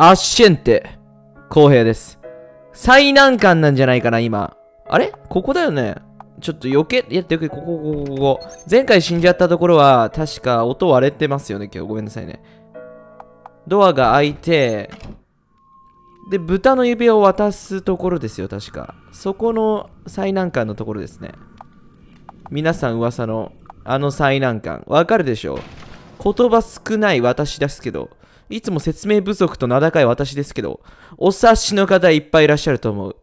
アッシェンテ、公平です。最難関なんじゃないかな、今。あれここだよね。ちょっと避け、っや、よけ、ここ、ここ、ここ。前回死んじゃったところは、確か音割れてますよね、今日。ごめんなさいね。ドアが開いて、で、豚の指輪を渡すところですよ、確か。そこの最難関のところですね。皆さん噂の、あの最難関。わかるでしょ言葉少ない私ですけど、いつも説明不足と名高い私ですけど、お察しの方いっぱいいらっしゃると思う。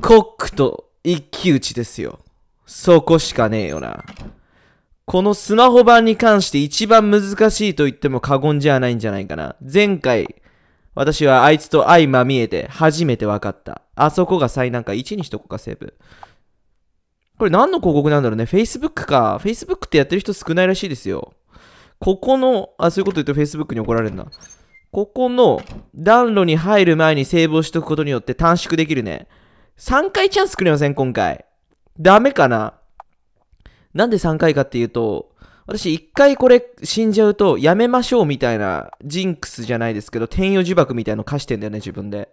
コックと一騎打ちですよ。そこしかねえよな。このスマホ版に関して一番難しいと言っても過言じゃないんじゃないかな。前回、私はあいつと相まみえて初めて分かった。あそこが最難か1にしとこうか、セーブ。これ何の広告なんだろうね。Facebook か。Facebook ってやってる人少ないらしいですよ。ここの、あ、そういうこと言うと Facebook に怒られるな。ここの暖炉に入る前にセーブをしとくことによって短縮できるね。3回チャンスくれません今回。ダメかななんで3回かっていうと、私1回これ死んじゃうとやめましょうみたいなジンクスじゃないですけど、転用呪縛みたいの貸してんだよね自分で。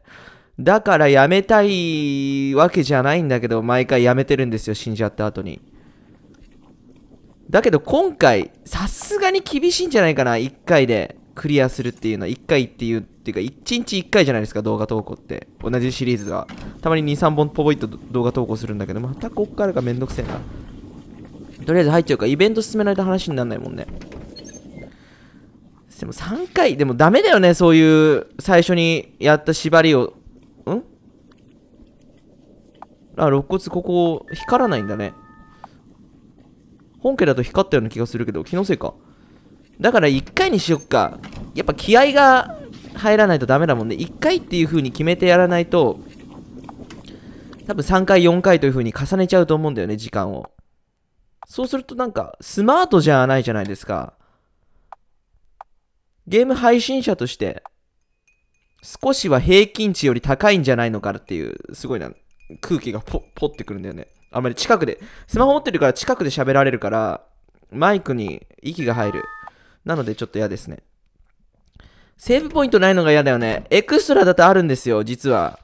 だからやめたいわけじゃないんだけど、毎回やめてるんですよ、死んじゃった後に。だけど今回、さすがに厳しいんじゃないかな、1回でクリアするっていうのは、1回っていう、っていうか、1日1回じゃないですか、動画投稿って。同じシリーズが。たまに2、3本ポボイと動画投稿するんだけど、またこっからがめんどくせえな。とりあえず入っちゃうか、イベント進めないと話にならないもんね。でも3回、でもダメだよね、そういう、最初にやった縛りを、んあ、肋骨ここ、光らないんだね。本家だと光ったような気がするけど、気のせいか。だから1回にしよっか。やっぱ気合が入らないとダメだもんね。1回っていう風に決めてやらないと、多分3回、4回という風に重ねちゃうと思うんだよね、時間を。そうするとなんか、スマートじゃないじゃないですか。ゲーム配信者として、少しは平均値より高いんじゃないのかっていう、すごいな、空気がポッ、ポってくるんだよね。あんまり近くで、スマホ持ってるから近くで喋られるから、マイクに息が入る。なのでちょっと嫌ですね。セーブポイントないのが嫌だよね。エクストラだとあるんですよ、実は。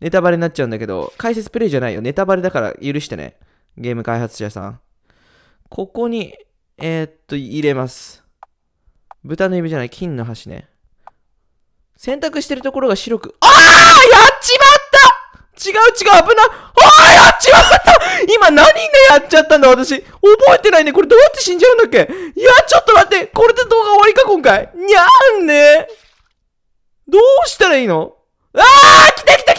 ネタバレになっちゃうんだけど、解説プレイじゃないよ。ネタバレだから許してね。ゲーム開発者さん。ここに、えー、っと、入れます。豚の指じゃない、金の箸ね。選択してるところが白く、ああやっちまった違う違う、危なあやっちまった今何でやっちゃったんだ私。覚えてないね。これどうやって死んじゃうんだっけいや、ちょっと待って。これで動画終わりか今回。にゃーんね。どうしたらいいのあー来た来た